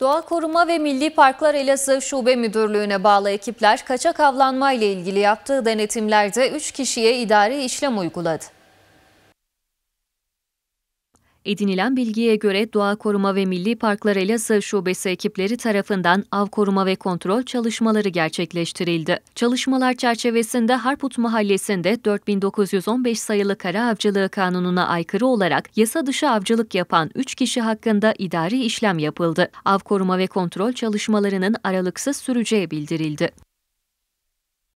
Doğa Koruma ve Milli Parklar Elazığ Şube Müdürlüğü'ne bağlı ekipler kaçak avlanma ile ilgili yaptığı denetimlerde 3 kişiye idari işlem uyguladı. Edinilen bilgiye göre Doğa Koruma ve Milli Parklar Elazığ Şubesi ekipleri tarafından av koruma ve kontrol çalışmaları gerçekleştirildi. Çalışmalar çerçevesinde Harput Mahallesi'nde 4915 sayılı Kara Avcılığı Kanunu'na aykırı olarak yasa dışı avcılık yapan 3 kişi hakkında idari işlem yapıldı. Av koruma ve kontrol çalışmalarının aralıksız süreceği bildirildi.